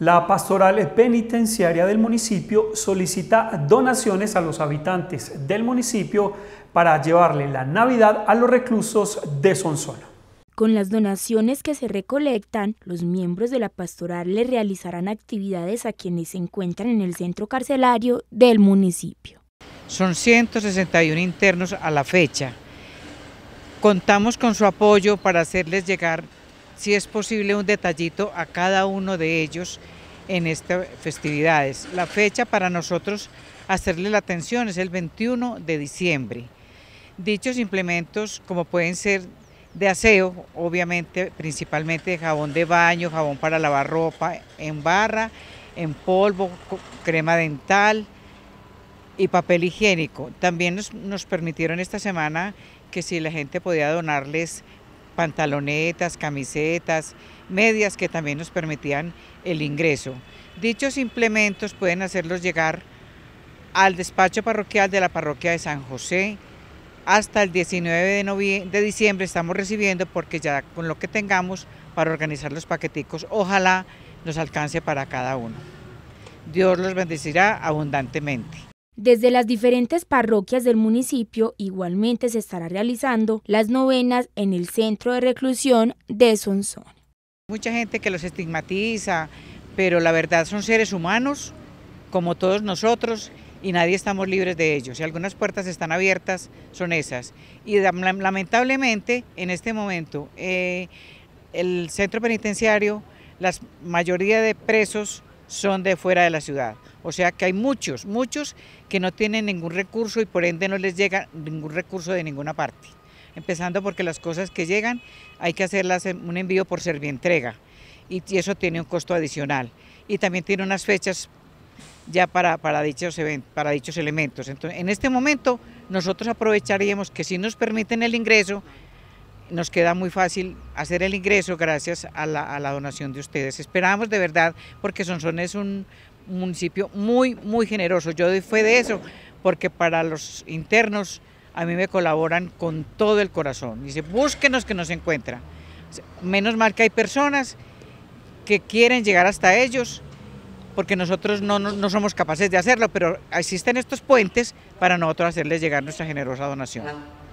La pastoral penitenciaria del municipio solicita donaciones a los habitantes del municipio para llevarle la Navidad a los reclusos de Sonsona. Con las donaciones que se recolectan, los miembros de la pastoral le realizarán actividades a quienes se encuentran en el centro carcelario del municipio. Son 161 internos a la fecha. Contamos con su apoyo para hacerles llegar si es posible, un detallito a cada uno de ellos en estas festividades. La fecha para nosotros hacerle la atención es el 21 de diciembre. Dichos implementos, como pueden ser de aseo, obviamente principalmente jabón de baño, jabón para lavar ropa en barra, en polvo, crema dental y papel higiénico. También nos, nos permitieron esta semana que si la gente podía donarles pantalonetas, camisetas, medias que también nos permitían el ingreso. Dichos implementos pueden hacerlos llegar al despacho parroquial de la parroquia de San José. Hasta el 19 de, diciembre estamos recibiendo porque ya con lo que tengamos para organizar los paqueticos, ojalá nos alcance para cada uno. Dios los bendecirá abundantemente. Desde las diferentes parroquias del municipio igualmente se estará realizando las novenas en el centro de reclusión de Sonsón. Mucha gente que los estigmatiza, pero la verdad son seres humanos como todos nosotros y nadie estamos libres de ellos. Si algunas puertas están abiertas, son esas. Y lamentablemente en este momento eh, el centro penitenciario, la mayoría de presos son de fuera de la ciudad. O sea que hay muchos, muchos que no tienen ningún recurso y por ende no les llega ningún recurso de ninguna parte. Empezando porque las cosas que llegan hay que hacerlas en un envío por entrega y eso tiene un costo adicional. Y también tiene unas fechas ya para, dichos, para dichos elementos. Entonces, en este momento nosotros aprovecharíamos que si nos permiten el ingreso, nos queda muy fácil hacer el ingreso gracias a la, donación de ustedes. Esperamos de verdad, porque Sonsón es un municipio muy, muy generoso. Yo fue de eso, porque para los internos a mí me colaboran con todo el corazón. Dice, búsquenos que nos encuentra. Menos mal que hay personas que quieren llegar hasta ellos, porque nosotros no somos capaces de hacerlo, pero existen estos puentes para nosotros hacerles llegar nuestra generosa donación.